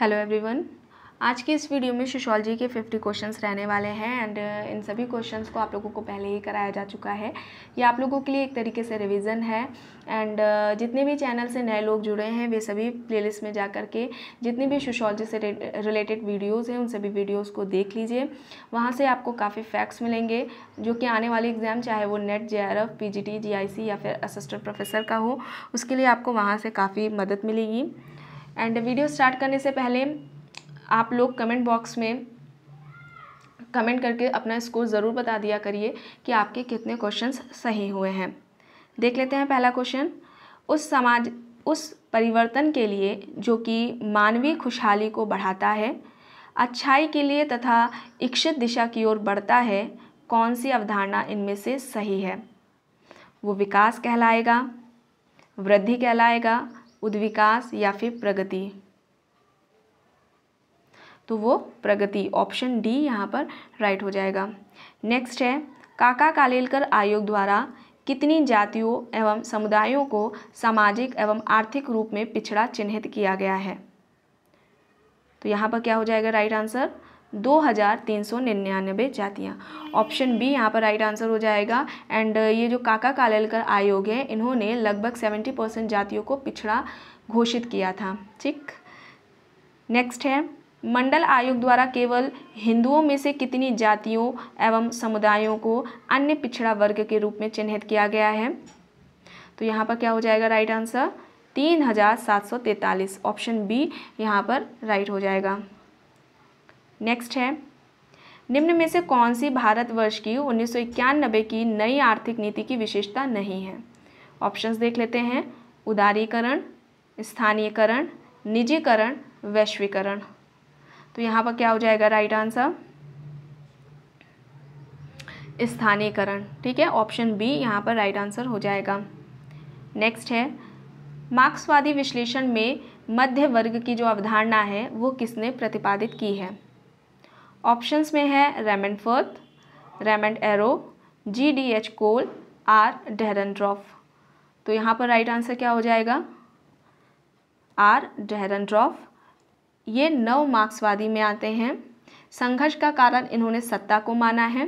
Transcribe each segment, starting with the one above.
hello everyone आज के इस वीडियो में सोशोलॉजी के 50 क्वेश्चंस रहने वाले हैं एंड uh, इन सभी क्वेश्चंस को आप लोगों को पहले ही कराया जा चुका है ये आप लोगों के लिए एक तरीके से रिवीजन है एंड uh, जितने भी चैनल से नए लोग जुड़े हैं वे सभी प्लेलिस्ट में जा कर के जितने भी सोशोलॉजी से रिलेटेड वीडियोज़ हैं उन सभी वीडियोज़ को देख लीजिए वहाँ से आपको काफ़ी फैक्ट्स मिलेंगे जो कि आने वाले एग्ज़ाम चाहे वो NET J R F P G T G I C या फिर असिस्टेंट प्रोफेसर का हो उसके लिए आपको वहाँ से काफ़ी मदद मिलेगी एंड वीडियो स्टार्ट करने से पहले आप लोग कमेंट बॉक्स में कमेंट करके अपना स्कोर ज़रूर बता दिया करिए कि आपके कितने क्वेश्चंस सही हुए हैं देख लेते हैं पहला क्वेश्चन उस समाज उस परिवर्तन के लिए जो कि मानवीय खुशहाली को बढ़ाता है अच्छाई के लिए तथा इच्छित दिशा की ओर बढ़ता है कौन सी अवधारणा इनमें से सही है वो विकास कहलाएगा वृद्धि कहलाएगा उद्विकास या फिर प्रगति तो वो प्रगति ऑप्शन डी यहाँ पर राइट हो जाएगा नेक्स्ट है काका कालेलकर आयोग द्वारा कितनी जातियों एवं समुदायों को सामाजिक एवं आर्थिक रूप में पिछड़ा चिन्हित किया गया है तो यहाँ पर क्या हो जाएगा राइट आंसर दो हज़ार तीन सौ निन्यानवे जातियाँ ऑप्शन बी यहाँ पर राइट आंसर हो जाएगा एंड uh, ये जो काका कालेलकर आयोग है इन्होंने लगभग सेवेंटी परसेंट जातियों को पिछड़ा घोषित किया था ठीक नेक्स्ट है मंडल आयोग द्वारा केवल हिंदुओं में से कितनी जातियों एवं समुदायों को अन्य पिछड़ा वर्ग के रूप में चिन्हित किया गया है तो यहाँ पर क्या हो जाएगा राइट आंसर तीन हज़ार सात सौ तैंतालीस ऑप्शन बी यहाँ पर राइट हो जाएगा नेक्स्ट है निम्न में से कौन सी भारतवर्ष की उन्नीस की नई आर्थिक नीति की विशेषता नहीं है ऑप्शंस देख लेते हैं उदारीकरण स्थानीयकरण निजीकरण वैश्वीकरण तो यहाँ पर क्या हो जाएगा राइट आंसर स्थानीयकरण ठीक है ऑप्शन बी यहाँ पर राइट आंसर हो जाएगा नेक्स्ट है मार्क्सवादी विश्लेषण में मध्य वर्ग की जो अवधारणा है वो किसने प्रतिपादित की है ऑप्शंस में है Raymond Firth Raymond Aron G D H Cole R ड्रॉफ तो यहाँ पर राइट आंसर क्या हो जाएगा आर डेहरनड्रॉफ ये नौ मार्क्सवादी में आते हैं संघर्ष का कारण इन्होंने सत्ता को माना है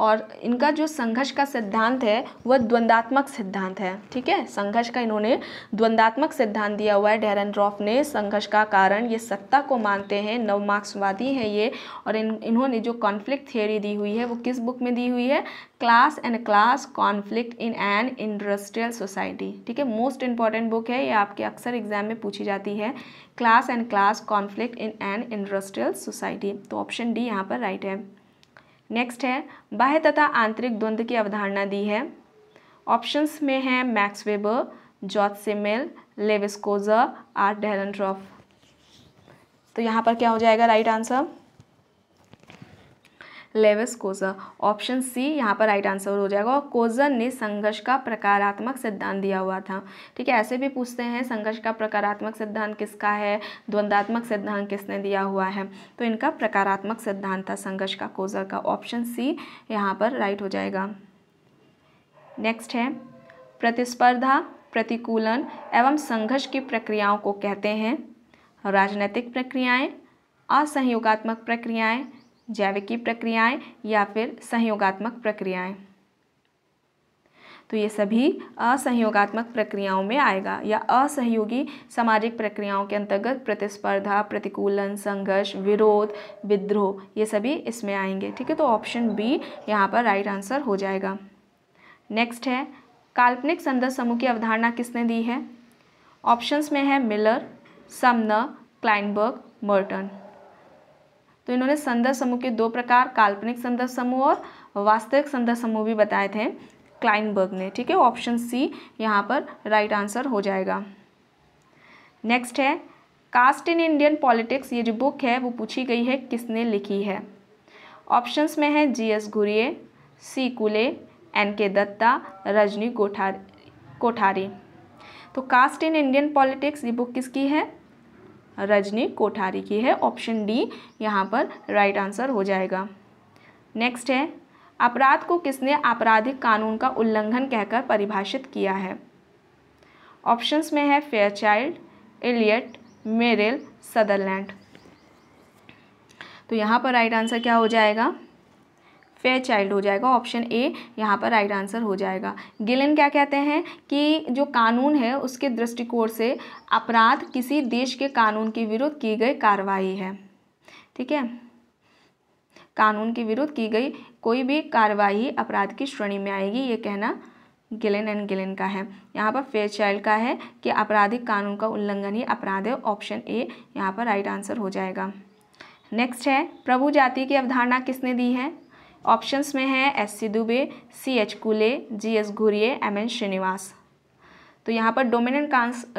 और इनका जो संघर्ष का सिद्धांत है वह द्वंद्वात्मक सिद्धांत है ठीक है संघर्ष का इन्होंने द्वंद्वात्मक सिद्धांत दिया हुआ है डेरन रॉफ ने संघर्ष का कारण ये सत्ता को मानते हैं नव मार्क्सवादी है ये और इन इन्होंने जो कॉन्फ्लिक्ट थियोरी दी हुई है वो किस बुक में दी हुई है class and class conflict in an industrial society ठीक है मोस्ट इंपॉर्टेंट बुक है ये आपके अक्सर एग्जाम में पूछी जाती है class and class conflict in an industrial society तो ऑप्शन डी यहाँ पर राइट है नेक्स्ट है बाह्य तथा आंतरिक द्वंद्व की अवधारणा दी है ऑप्शंस में है Max Weber George Simmel Lewis Coser R Dahrendorf तो यहाँ पर क्या हो जाएगा right answer Lewis Coser option C यहाँ पर राइट आंसर हो जाएगा और कोजन ने संघर्ष का प्रकारात्मक सिद्धांत दिया हुआ था ठीक है ऐसे भी पूछते हैं संघर्ष का प्रकारात्मक सिद्धांत किसका है द्वंदात्मक सिद्धांत किसने दिया हुआ है तो इनका प्रकारात्मक सिद्धांत था संघर्ष का कोजा का ऑप्शन सी यहाँ पर राइट हो जाएगा नेक्स्ट है प्रतिस्पर्धा प्रतिकूलन एवं संघर्ष की प्रक्रियाओं को कहते हैं राजनीतिक प्रक्रियाएं असहयोगात्मक प्रक्रियाएं जैविकी प्रक्रियाएं या फिर संयोगात्मक प्रक्रियाएं तो ये सभी असहयोगात्मक प्रक्रियाओं में आएगा या असहयोगी सामाजिक प्रक्रियाओं के अंतर्गत प्रतिस्पर्धा प्रतिकूलन संघर्ष विरोध विद्रोह ये सभी इसमें आएंगे ठीक है तो ऑप्शन बी यहाँ पर राइट आंसर हो जाएगा नेक्स्ट है काल्पनिक संदर्भ समूह की अवधारणा किसने दी है ऑप्शंस में है मिलर समनर क्लाइनबर्ग मर्टन तो इन्होंने संदर्भ समूह के दो प्रकार काल्पनिक संदर्भ समूह और वास्तविक संदर्भ समूह भी बताए थे क्लाइनबर्ग ने ठीक है ऑप्शन सी यहाँ पर राइट आंसर हो जाएगा नेक्स्ट है कास्ट इन इंडियन पॉलिटिक्स ये जो बुक है वो पूछी गई है किसने लिखी है ऑप्शंस में है जी एस घुरिए सी कुले एन के दत्ता रजनी कोठारी कोठारी तो कास्ट इन इंडियन पॉलिटिक्स ये बुक किसकी है रजनी कोठारी की है ऑप्शन डी यहाँ पर राइट आंसर हो जाएगा नेक्स्ट है अपराध को किसने आपराधिक कानून का उल्लंघन कहकर परिभाषित किया है ऑप्शंस में है Fairchild Elliott Merrill Sutherland तो यहाँ पर राइट आंसर क्या हो जाएगा फेयर चाइल्ड हो जाएगा ऑप्शन ए यहाँ पर राइट आंसर हो जाएगा गिलन क्या कहते हैं कि जो कानून है उसके दृष्टिकोण से अपराध किसी देश के कानून के विरुद्ध की गई कार्रवाई है ठीक है कानून के विरुद्ध की गई कोई भी कार्रवाई अपराध की श्रेणी में आएगी ये कहना गिलेन एंड गिलेन का है यहाँ पर फेयर चाइल्ड का है कि आपराधिक कानून का उल्लंघन ही अपराध है ऑप्शन ए यहाँ पर राइट आंसर हो जाएगा नेक्स्ट है प्रभु जाति की अवधारणा किसने दी है ऑप्शंस में हैं S C Dube C H Cooley G S Ghurye M N Srinivas तो यहाँ पर डोमिनेंट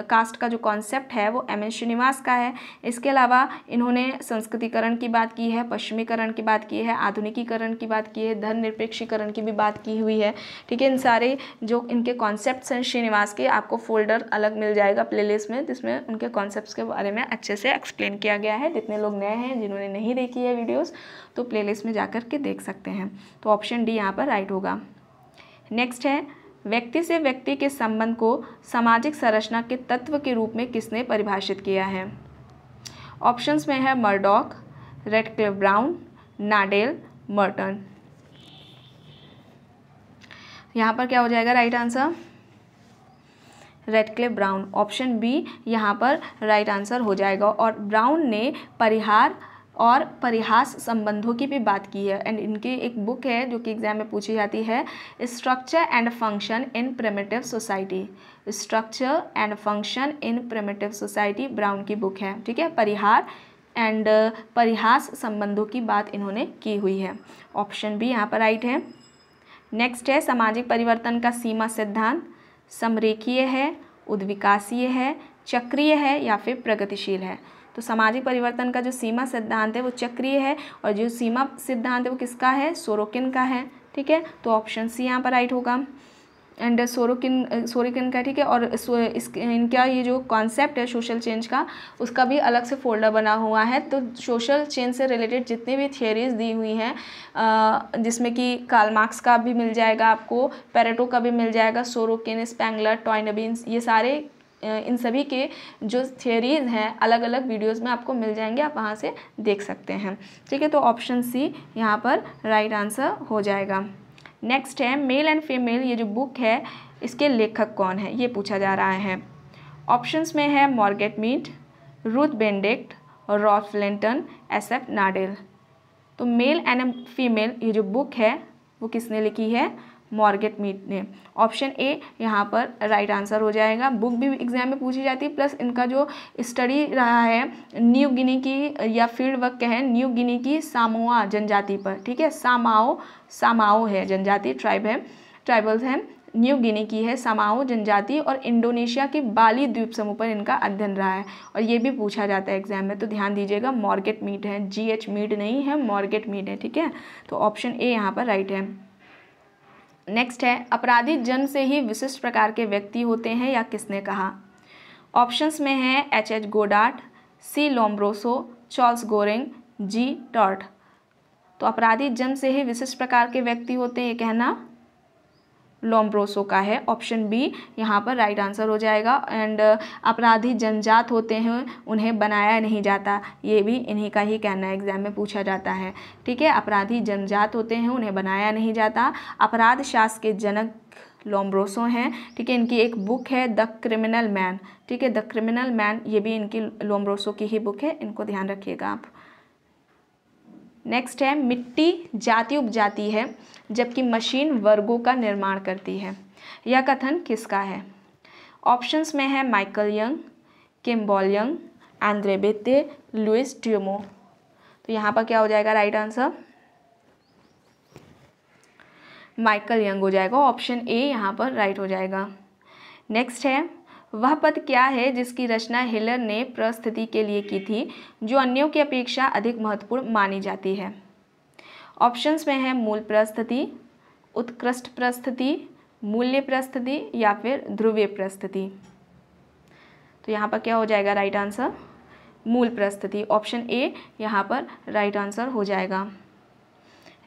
कास्ट का जो कॉन्सेप्ट है वो एम एन श्रीनिवास का है इसके अलावा इन्होंने संस्कृतिकरण की बात की है पश्चिमीकरण की बात की है आधुनिकीकरण की बात की है धर्मनिरपेक्षीकरण की भी बात की हुई है ठीक है इन सारे जो इनके कॉन्सेप्ट हैं श्रीनिवास के आपको फोल्डर अलग मिल जाएगा प्ले में जिसमें उनके कॉन्सेप्ट के बारे में अच्छे से एक्सप्लेन किया गया है जितने लोग नए हैं जिन्होंने नहीं देखी है वीडियोज़ तो प्ले में जा के देख सकते हैं तो ऑप्शन डी यहाँ पर राइट होगा नेक्स्ट है व्यक्ति से व्यक्ति के संबंध को सामाजिक संरचना के तत्व के रूप में किसने परिभाषित किया है ऑप्शंस में है Murdock Radcliffe Brown Nadel Merton यहाँ पर क्या हो जाएगा राइट आंसर रेड ब्राउन ऑप्शन बी यहाँ पर राइट आंसर हो जाएगा और ब्राउन ने परिहार और परिहास संबंधों की भी बात की है एंड इनकी एक बुक है जो कि एग्जाम में पूछी जाती है structure and function in primitive society structure and function in primitive society Brown की बुक है ठीक है परिहार एंड uh, परिहास संबंधों की बात इन्होंने की हुई है ऑप्शन भी यहाँ पर राइट है नेक्स्ट है सामाजिक परिवर्तन का सीमा सिद्धांत समरेखीय है उद्विकासीय है चक्रीय है या फिर प्रगतिशील है तो सामाजिक परिवर्तन का जो सीमा सिद्धांत है वो चक्रीय है और जो सीमा सिद्धांत है वो किसका है सोरोकिन का है ठीक है तो ऑप्शन सी यहाँ पर राइट होगा एंड सोरोकिन सोरोकिन का ठीक है और इस इनका ये जो कॉन्सेप्ट है सोशल चेंज का उसका भी अलग से फोल्डर बना हुआ है तो सोशल चेंज से रिलेटेड जितनी भी थियोरीज दी हुई हैं जिसमें कि कार्ल मार्क्स का भी मिल जाएगा आपको पैरेटो का भी मिल जाएगा सोरोकिन स्पेंगलर टॉयनबिन ये सारे इन सभी के जो थियोरीज हैं अलग अलग वीडियोज़ में आपको मिल जाएंगे आप वहाँ से देख सकते हैं ठीक है तो ऑप्शन सी यहाँ पर राइट आंसर हो जाएगा नेक्स्ट है मेल एंड फीमेल ये जो बुक है इसके लेखक कौन है ये पूछा जा रहा है ऑप्शंस में है Margaret Mead Ruth Benedict Ralph Linton F Nadel तो मेल एंड फीमेल ये जो बुक है वो किसने लिखी है मॉर्गेट मीट ने ऑप्शन ए यहाँ पर राइट आंसर हो जाएगा बुक भी एग्जाम में पूछी जाती है प्लस इनका जो स्टडी रहा है न्यू गिनी की या फील्ड वर्क कहें न्यू गिनी की सामोआ जनजाति पर ठीक है सामाओ सामाओ है जनजाति ट्राइब है ट्राइबल्स हैं न्यू गिनी की है समाओ जनजाति और इंडोनेशिया के बाली द्वीप समूह पर इनका अध्ययन रहा है और ये भी पूछा जाता है एग्जाम में तो ध्यान दीजिएगा मॉर्गेट मीट है जी एच मीट नहीं है मॉर्गेट मीट है ठीक है तो ऑप्शन ए यहाँ पर राइट है नेक्स्ट है अपराधी जन्म से ही विशिष्ट प्रकार के व्यक्ति होते हैं या किसने कहा ऑप्शंस में है H H Goddard C Lombroso Charles Goring G Tarde तो अपराधी जन्म से ही विशिष्ट प्रकार के व्यक्ति होते हैं ये कहना लोम्ब्रोसो का है ऑप्शन बी यहाँ पर राइट आंसर हो जाएगा एंड अपराधी जनजात होते हैं उन्हें बनाया नहीं जाता ये भी इन्हीं का ही कहना है एग्जाम में पूछा जाता है ठीक है अपराधी जनजात होते हैं उन्हें बनाया नहीं जाता अपराध शास्त्र के जनक लोम्ब्रोसो हैं ठीक है इनकी एक बुक है द क्रिमिनल मैन ठीक है द क्रिमिनल मैन ये भी इनकी लोम्ब्रोसो की ही बुक है इनको ध्यान रखिएगा आप नेक्स्ट है मिट्टी जाति उपजाती है जबकि मशीन वर्गों का निर्माण करती है यह कथन किसका है ऑप्शंस में है Michael Young Kimball Young Andre Louis Tumo तो यहाँ पर क्या हो जाएगा राइट आंसर माइकल यंग हो जाएगा ऑप्शन ए यहाँ पर राइट हो जाएगा नेक्स्ट है वह पद क्या है जिसकी रचना हिलर ने प्रस्थिति के लिए की थी जो अन्यों की अपेक्षा अधिक महत्वपूर्ण मानी जाती है ऑप्शंस में है मूल प्रस्थिति उत्कृष्ट प्रस्थिति मूल्य प्रस्थिति या फिर ध्रुवीय प्रस्थिति तो यहाँ पर क्या हो जाएगा राइट आंसर मूल प्रस्थिति ऑप्शन ए यहाँ पर राइट आंसर हो जाएगा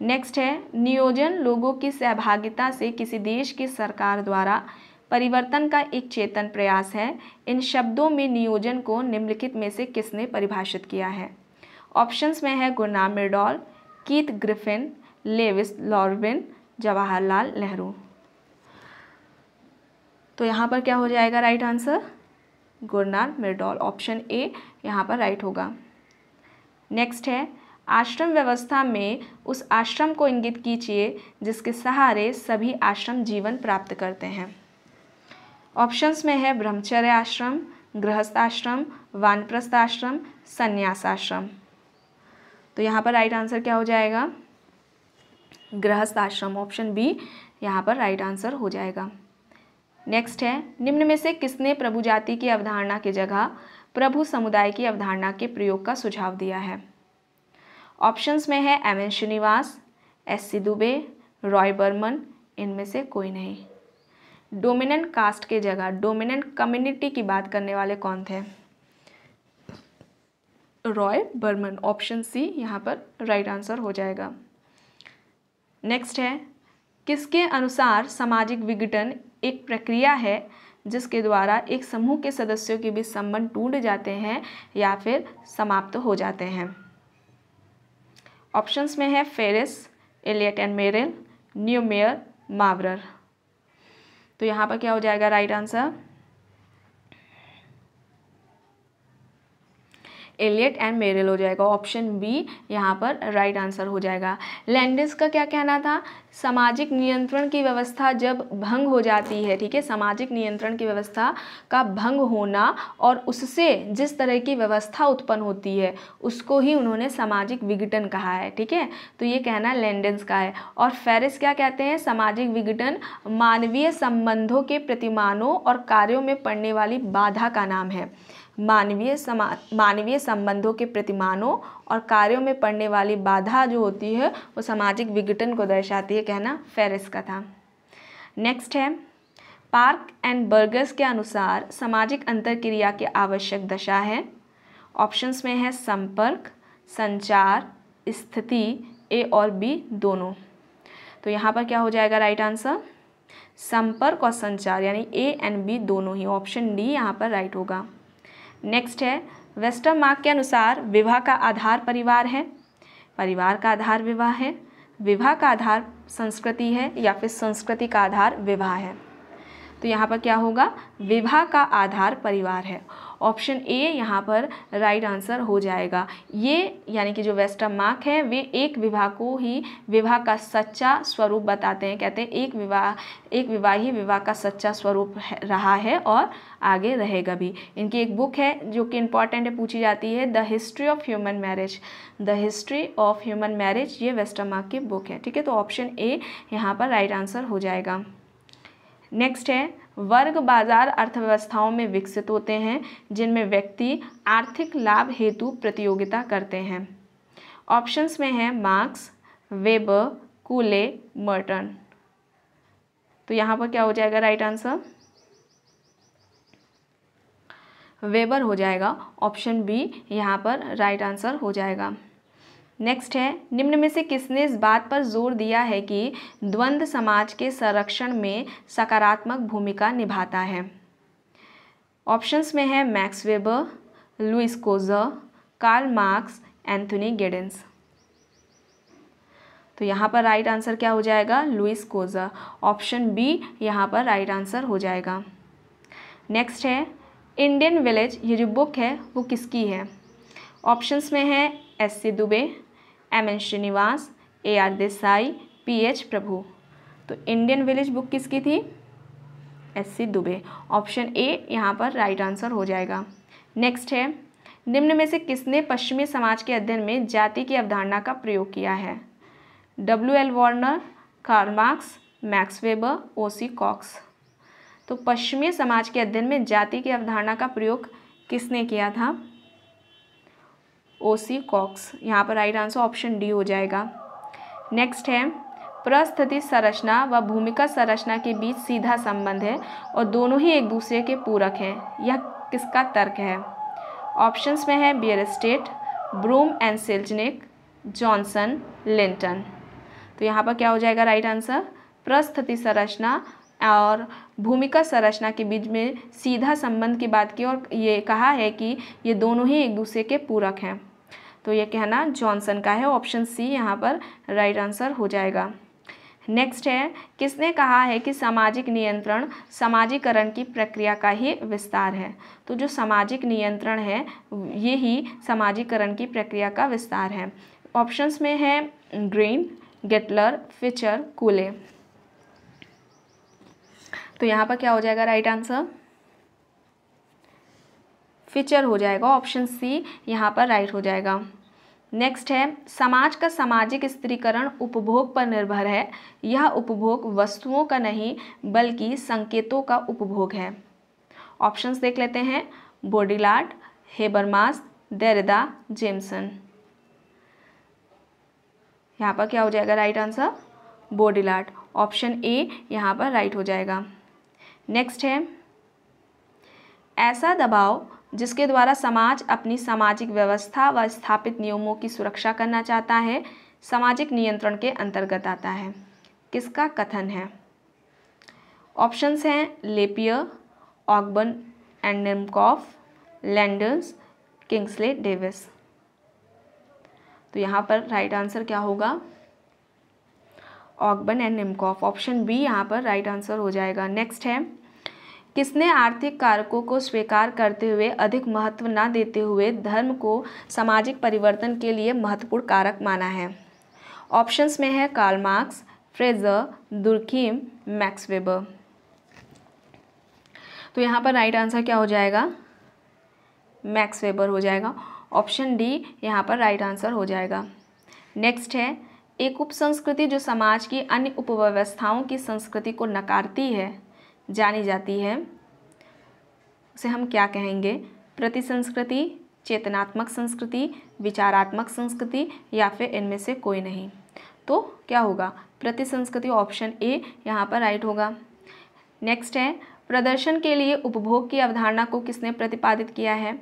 नेक्स्ट है नियोजन लोगों की सहभागिता से किसी देश की सरकार द्वारा परिवर्तन का एक चेतन प्रयास है इन शब्दों में नियोजन को निम्नलिखित में से किसने परिभाषित किया है ऑप्शंस में है गुरनाम Myrdal Keith Griffin Lewis Lorwin Jawaharlal Nehru तो यहाँ पर क्या हो जाएगा राइट आंसर गुरनाम मिर्डॉल ऑप्शन ए यहाँ पर राइट होगा नेक्स्ट है आश्रम व्यवस्था में उस आश्रम को इंगित कीजिए जिसके सहारे सभी आश्रम जीवन प्राप्त करते हैं ऑप्शंस में है ब्रह्मचर्य आश्रम गृहस्थ आश्रम वानप्रस्थ आश्रम संन्यास आश्रम तो यहाँ पर राइट आंसर क्या हो जाएगा गृहस्थ आश्रम ऑप्शन बी यहाँ पर राइट आंसर हो जाएगा नेक्स्ट है निम्न में से किसने प्रभु जाति की अवधारणा की जगह प्रभु समुदाय की अवधारणा के प्रयोग का सुझाव दिया है ऑप्शंस में है M N Srinivas S C Dube Roy Burman इनमें से कोई नहीं डोमिनेंट कास्ट के जगह डोमिनेंट कम्युनिटी की बात करने वाले कौन थे रॉय बर्मन ऑप्शन सी यहाँ पर राइट right आंसर हो जाएगा नेक्स्ट है किसके अनुसार सामाजिक विघटन एक प्रक्रिया है जिसके द्वारा एक समूह के सदस्यों के बीच संबंध टूट जाते हैं या फिर समाप्त हो जाते हैं ऑप्शंस में है Faris Elliott and Merrill Mayer Mowrer तो यहाँ पर क्या हो जाएगा right answer Elliott and Merrill हो जाएगा ऑप्शन बी यहाँ पर राइट आंसर हो जाएगा लैंडिस का क्या कहना था सामाजिक नियंत्रण की व्यवस्था जब भंग हो जाती है ठीक है सामाजिक नियंत्रण की व्यवस्था का भंग होना और उससे जिस तरह की व्यवस्था उत्पन्न होती है उसको ही उन्होंने सामाजिक विघटन कहा है ठीक है तो ये कहना लैंडेंस का है और फेरिस क्या कहते हैं सामाजिक विघटन मानवीय संबंधों के प्रतिमानों और कार्यों में पड़ने वाली बाधा का नाम है मानवीय समा मानवीय संबंधों के प्रतिमानों और कार्यों में पड़ने वाली बाधा जो होती है वो सामाजिक विघटन को दर्शाती है कहना फेरिस का था नेक्स्ट है पार्क एंड बर्गर्स के अनुसार सामाजिक अंतर क्रिया की आवश्यक दशा है ऑप्शंस में है संपर्क संचार स्थिति ए और बी दोनों तो यहाँ पर क्या हो जाएगा राइट आंसर संपर्क और संचार यानी ए एंड बी दोनों ही ऑप्शन डी यहाँ पर राइट होगा नेक्स्ट है वेस्टर्न मार्क के अनुसार विवाह का आधार परिवार है परिवार का आधार विवाह है विवाह का आधार संस्कृति है या फिर संस्कृति का आधार विवाह है तो यहाँ पर क्या होगा विवाह का आधार परिवार है ऑप्शन ए यहाँ पर राइट आंसर हो जाएगा ये यानी कि जो वेस्टर्न मार्क है वे एक विवाह को ही विवाह का सच्चा स्वरूप बताते हैं कहते हैं एक विवाह एक विवाह ही विवाह का सच्चा स्वरूप रहा है और आगे रहेगा भी इनकी एक बुक है जो कि इंपॉर्टेंट है पूछी जाती है the history of human marriage the history of human marriage ये वेस्टर्न मार्क की बुक है ठीक है तो ऑप्शन ए यहाँ पर राइट आंसर हो जाएगा नेक्स्ट है वर्ग बाजार अर्थव्यवस्थाओं में विकसित होते हैं जिनमें व्यक्ति आर्थिक लाभ हेतु प्रतियोगिता करते हैं ऑप्शंस में हैं मार्क्स वेबर कूले मर्टन तो यहाँ पर क्या हो जाएगा राइट आंसर वेबर हो जाएगा ऑप्शन बी यहाँ पर राइट आंसर हो जाएगा नेक्स्ट है निम्न में से किसने इस बात पर जोर दिया है कि द्वंद्व समाज के संरक्षण में सकारात्मक भूमिका निभाता है ऑप्शंस में है Max Weber Lewis Coser Karl Marx Anthony Giddens तो यहाँ पर राइट आंसर क्या हो जाएगा लुइस कोजर ऑप्शन बी यहाँ पर राइट आंसर हो जाएगा नेक्स्ट है इंडियन विलेज ये जो बुक है वो किसकी है ऑप्शंस में है S C Dube M N Srinivas A R Desai P H Prabhu तो इंडियन विलेज बुक किसकी थी S C Dube option A यहाँ पर राइट आंसर हो जाएगा नेक्स्ट है निम्न में से किसने पश्चिमी समाज के अध्ययन में जाति की अवधारणा का प्रयोग किया है W L Warner Karl Marx Max Weber O C Cox तो पश्चिमी समाज के अध्ययन में जाति की अवधारणा का प्रयोग किसने किया था ओ सी कॉक्स यहाँ पर राइट आंसर ऑप्शन डी हो जाएगा नेक्स्ट है प्रस्थिति संरचना व भूमिका संरचना के बीच सीधा संबंध है और दोनों ही एक दूसरे के पूरक हैं यह किसका तर्क है ऑप्शंस में है Bierstedt Broom and Selznick Johnson Linton तो यहाँ पर क्या हो जाएगा राइट आंसर प्रस्थिति संरचना और भूमिका संरचना के बीच में सीधा संबंध की बात की और ये कहा है कि ये दोनों ही एक दूसरे के पूरक हैं तो ये कहना जॉनसन का है ऑप्शन सी यहाँ पर राइट आंसर हो जाएगा नेक्स्ट है किसने कहा है कि सामाजिक नियंत्रण सामाजिकरण की प्रक्रिया का ही विस्तार है तो जो सामाजिक नियंत्रण है ये ही सामाजिकरण की प्रक्रिया का विस्तार है ऑप्शंस में है ग्रीन गेटलर फिचर कूले तो यहाँ पर क्या हो जाएगा राइट आंसर फीचर हो जाएगा ऑप्शन सी यहाँ पर राइट हो जाएगा नेक्स्ट है समाज का सामाजिक स्त्रीकरण उपभोग पर निर्भर है यह उपभोग वस्तुओं का नहीं बल्कि संकेतों का उपभोग है ऑप्शंस देख लेते हैं बोडीलाट हेबरमास देरेदा जेमसन यहाँ पर क्या हो जाएगा राइट आंसर बोडीलाट ऑप्शन ए यहाँ पर राइट हो जाएगा नेक्स्ट है ऐसा दबाव जिसके द्वारा समाज अपनी सामाजिक व्यवस्था व स्थापित नियमों की सुरक्षा करना चाहता है सामाजिक नियंत्रण के अंतर्गत आता है किसका कथन है ऑप्शंस हैं LaPiere Ogburn and Nimkoff Landis Kingsley Davis तो यहाँ पर राइट आंसर क्या होगा Ogburn and Nimkoff option B यहाँ पर राइट आंसर हो जाएगा नेक्स्ट है किसने आर्थिक कारकों को स्वीकार करते हुए अधिक महत्व न देते हुए धर्म को सामाजिक परिवर्तन के लिए महत्वपूर्ण कारक माना है ऑप्शंस में है Karl Marx Frazer Durkheim Max Weber तो यहाँ पर राइट आंसर क्या हो जाएगा मैक्स वेबर हो जाएगा ऑप्शन डी यहाँ पर राइट आंसर हो जाएगा नेक्स्ट है एक उपसंस्कृति जो समाज की अन्य उपव्यवस्थाओं की संस्कृति को नकारती है जानी जाती है उसे हम क्या कहेंगे प्रति संस्कृति चेतनात्मक संस्कृति विचारात्मक संस्कृति या फिर इनमें से कोई नहीं तो क्या होगा प्रति संस्कृति ऑप्शन ए यहाँ पर राइट होगा नेक्स्ट है प्रदर्शन के लिए उपभोग की अवधारणा को किसने प्रतिपादित किया है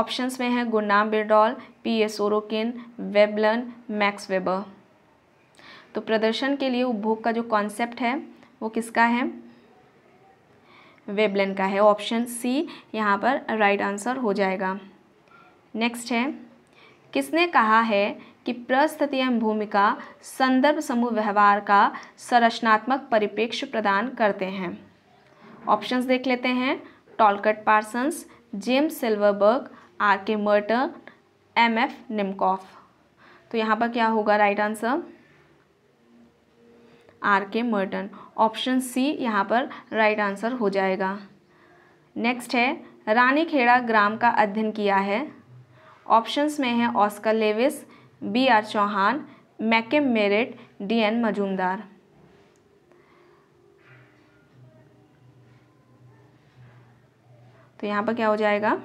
ऑप्शंस में है गुरनाम Myrdal P A Sorokin Veblen Max Weber तो प्रदर्शन के लिए उपभोग का जो कॉन्सेप्ट है वो किसका है वेबलेन का है ऑप्शन सी यहाँ पर राइट आंसर हो जाएगा नेक्स्ट है किसने कहा है कि प्रस्थित एवं भूमिका संदर्भ समूह व्यवहार का संरचनात्मक परिप्रेक्ष्य प्रदान करते हैं ऑप्शंस देख लेते हैं Talcott Parsons James Silverberg R K Merton M F निमकॉफ तो यहाँ पर क्या होगा right answer R K Merton option C यहाँ पर राइट आंसर हो जाएगा नेक्स्ट है रानीखेड़ा ग्राम का अध्ययन किया है ऑप्शंस में है Oscar Lewis B R Chauhan McKim Marriott D N Majumdar तो यहाँ पर क्या हो जाएगा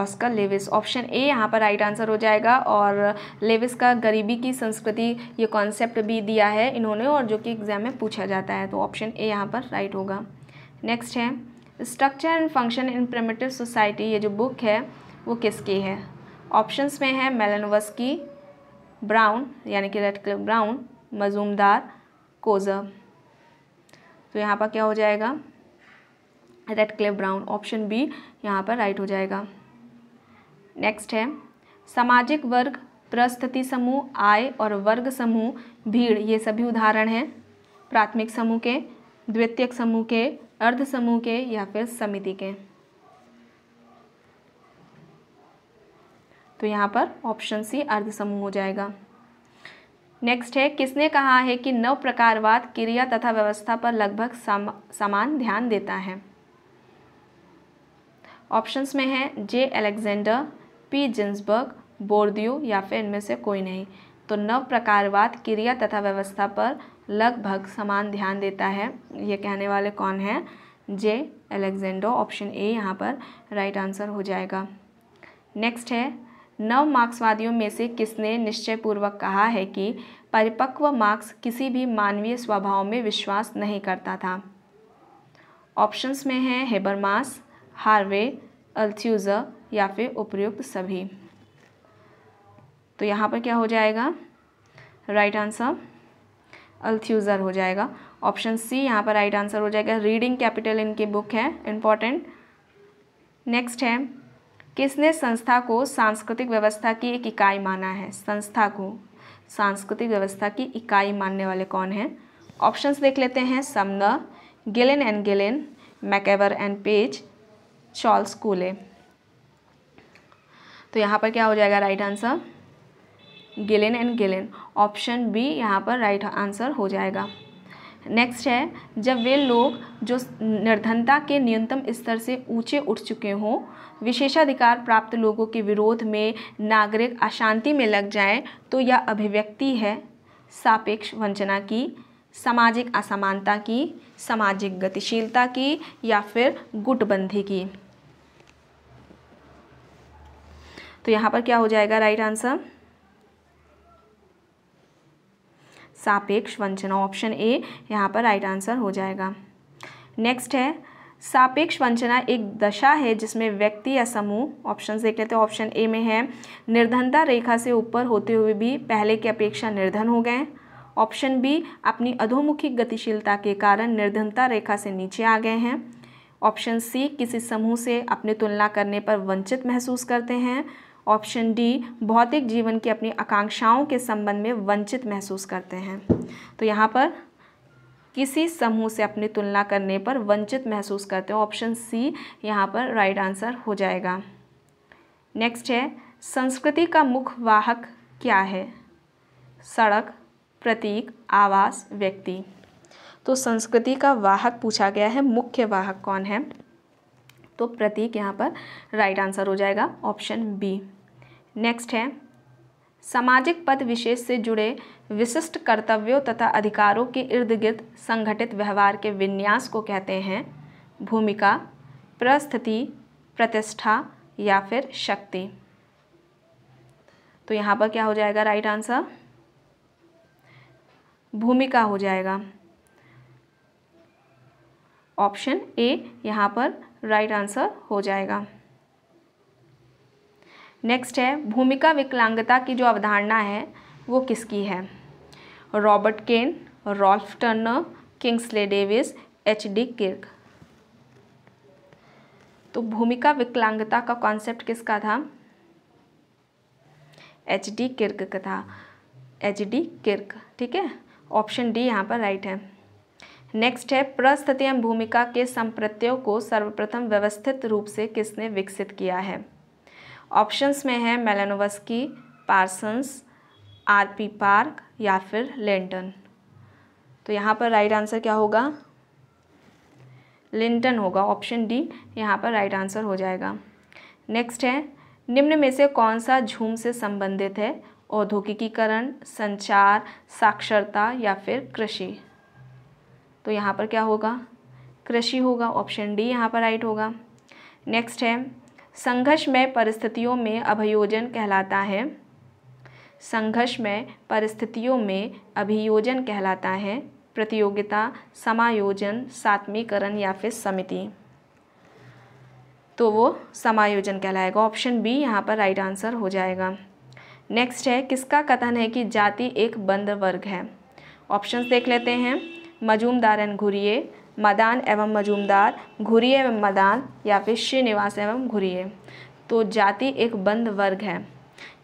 ऑस्कर लेविस ऑप्शन ए यहाँ पर राइट आंसर हो जाएगा और लेविस का गरीबी की संस्कृति ये कॉन्सेप्ट भी दिया है इन्होंने और जो कि एग्ज़ाम में पूछा जाता है तो ऑप्शन ए यहाँ पर राइट होगा नेक्स्ट है structure and function in primitive society ये जो बुक है वो किसकी है ऑप्शंस में है मेलनवस्की ब्राउन यानी कि रेड क्लिप ब्राउन मजूमदार कोजब तो यहाँ पर क्या हो जाएगा Radcliffe Brown option B यहाँ पर राइट हो जाएगा नेक्स्ट है सामाजिक वर्ग प्रस्तुति समूह आय और वर्ग समूह भीड़ ये सभी उदाहरण हैं प्राथमिक समूह के द्वितीयक समूह के अर्ध समूह के या फिर समिति के तो यहाँ पर ऑप्शन सी अर्ध समूह हो जाएगा नेक्स्ट है किसने कहा है कि नव प्रकारवाद क्रिया तथा व्यवस्था पर लगभग सम, समान ध्यान देता है ऑप्शंस में है J Alexander P Ginsberg Bourdieu या फिर इनमें से कोई नहीं तो नव प्रकारवाद क्रिया तथा व्यवस्था पर लगभग समान ध्यान देता है ये कहने वाले कौन हैं जे एलेक्जेंडो ऑप्शन ए यहाँ पर राइट आंसर हो जाएगा नेक्स्ट है नव मार्क्सवादियों में से किसने निश्चयपूर्वक कहा है कि परिपक्व मार्क्स किसी भी मानवीय स्वभाव में विश्वास नहीं करता था ऑप्शंस में हैं हेबरमास हार्वे अल्थ्यूज़ा या फिर उपयुक्त सभी तो यहाँ पर क्या हो जाएगा राइट आंसर अल्थ्यूज़र हो जाएगा ऑप्शन सी यहाँ पर राइट आंसर हो जाएगा रीडिंग कैपिटल इनकी बुक है इम्पॉर्टेंट नेक्स्ट है किसने संस्था को सांस्कृतिक व्यवस्था की एक इकाई माना है संस्था को सांस्कृतिक व्यवस्था की इकाई मानने वाले कौन हैं ऑप्शंस देख लेते हैं Sumner Gillin and Gillin MacIver and Page Charles Cooley तो यहाँ पर क्या हो जाएगा right answer Gillin and Gillin option B यहाँ पर राइट आंसर हो जाएगा नेक्स्ट है जब वे लोग जो निर्धनता के न्यूनतम स्तर से ऊंचे उठ चुके हों विशेषाधिकार प्राप्त लोगों के विरोध में नागरिक अशांति में लग जाएं तो यह अभिव्यक्ति है सापेक्ष वंचना की सामाजिक असमानता की सामाजिक गतिशीलता की या फिर गुटबंदी की तो यहाँ पर क्या हो जाएगा राइट आंसर सापेक्ष वंचन ऑप्शन ए यहाँ पर राइट आंसर हो जाएगा नेक्स्ट है सापेक्ष वंचना एक दशा है जिसमें व्यक्ति या समूह ऑप्शन देख लेते हैं ऑप्शन ए में है निर्धनता रेखा से ऊपर होते हुए भी पहले की अपेक्षा निर्धन हो गए ऑप्शन बी अपनी अधोमुखी गतिशीलता के कारण निर्धनता रेखा से नीचे आ गए हैं ऑप्शन सी किसी समूह से अपनी तुलना करने पर वंचित महसूस करते हैं ऑप्शन डी भौतिक जीवन की अपनी आकांक्षाओं के संबंध में वंचित महसूस करते हैं तो यहाँ पर किसी समूह से अपनी तुलना करने पर वंचित महसूस करते हैं ऑप्शन सी यहाँ पर राइट आंसर हो जाएगा नेक्स्ट है संस्कृति का मुख्य वाहक क्या है सड़क प्रतीक आवास व्यक्ति तो संस्कृति का वाहक पूछा गया है मुख्य वाहक कौन है तो प्रतीक यहाँ पर राइट आंसर हो जाएगा ऑप्शन बी नेक्स्ट है सामाजिक पद विशेष से जुड़े विशिष्ट कर्तव्यों तथा अधिकारों के इर्द गिर्द संगठित व्यवहार के विन्यास को कहते हैं भूमिका प्रस्थिति प्रतिष्ठा या फिर शक्ति तो यहाँ पर क्या हो जाएगा राइट आंसर भूमिका हो जाएगा ऑप्शन ए यहाँ पर राइट आंसर हो जाएगा नेक्स्ट है भूमिका विकलांगता की जो अवधारणा है वो किसकी है Robert Cain Ralph Turner Kingsley Davis H D Kirk तो भूमिका विकलांगता का कॉन्सेप्ट किसका था एच डी किर्क का था एच डी किर्क ठीक है ऑप्शन डी यहाँ पर राइट है नेक्स्ट है एवं भूमिका के संप्रत्ययों को सर्वप्रथम व्यवस्थित रूप से किसने विकसित किया है ऑप्शंस में है Malinowski Parsons R P Park या फिर लेंटन तो यहाँ पर राइट आंसर क्या होगा लिंटन होगा ऑप्शन डी यहाँ पर राइट आंसर हो जाएगा नेक्स्ट है निम्न में से कौन सा झूम से संबंधित है औद्योगिकीकरण संचार साक्षरता या फिर कृषि तो यहाँ पर क्या होगा कृषि होगा ऑप्शन डी यहाँ पर राइट होगा नेक्स्ट है संघर्ष में परिस्थितियों में अभियोजन कहलाता है संघर्ष में परिस्थितियों में अभियोजन कहलाता है प्रतियोगिता समायोजन सात्मीकरण या फिर समिति तो वो समायोजन कहलाएगा ऑप्शन बी यहाँ पर राइट आंसर हो जाएगा नेक्स्ट है किसका कथन है कि जाति एक बंद वर्ग है ऑप्शंस देख लेते हैं मजूमदार एंड घुरिए मदान एवं मजूमदार घुरिए एवं मदान या फिर श्रीनिवास एवं घुरिए तो जाति एक बंद वर्ग है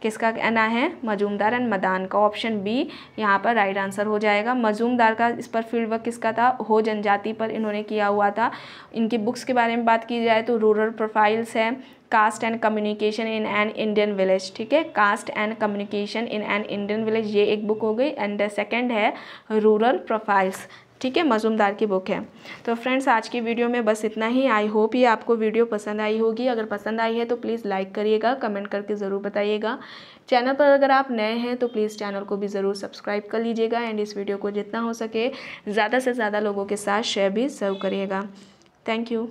किसका कहना है मजूमदार एंड मदान का ऑप्शन बी यहाँ पर राइट आंसर हो जाएगा मजूमदार का इस पर फील्ड वर्क किसका था हो जनजाति पर इन्होंने किया हुआ था इनकी बुक्स के बारे में बात की जाए तो रूरल प्रोफाइल्स हैं caste and communication in an Indian village ठीक है caste and communication in an Indian village ये एक बुक हो गई एंड सेकेंड है रूरल प्रोफाइल्स ठीक है मजूमदार की बुक है तो फ्रेंड्स आज की वीडियो में बस इतना ही आई होप ये आपको वीडियो पसंद आई होगी अगर पसंद आई है तो प्लीज़ लाइक करिएगा कमेंट करके ज़रूर बताइएगा चैनल पर अगर आप नए हैं तो प्लीज़ चैनल को भी ज़रूर सब्सक्राइब कर लीजिएगा एंड इस वीडियो को जितना हो सके ज़्यादा से ज़्यादा लोगों के साथ शेयर भी सर्व करिएगा थैंक यू